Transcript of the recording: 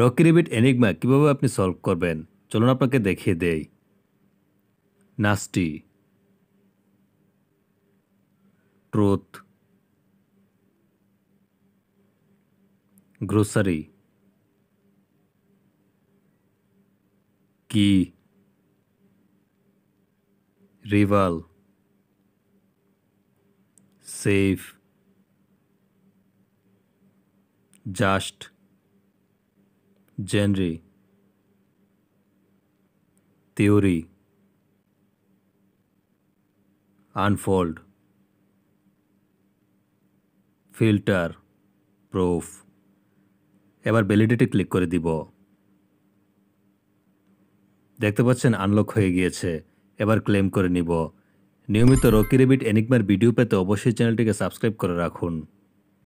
Rocky rabbit enigma কীভাবে আপনি solve করবেন চলুন আপনাকে দেখিয়ে দেই নাস্টি ট্রুথ গ্রোসারি কি rival safe just Genre Theory Unfold filter proof এবার ভ্যালিডিটি ক্লিক করে দিব দেখতে পাচ্ছেন আনলক হয়ে গিয়েছে এবার ক্লেম করে নিব নিয়মিত রকি রেবিট এনিকমার ভিডিও পেতে অবশ্যই চ্যানেলটিকে সাবস্ক্রাইব করে রাখুন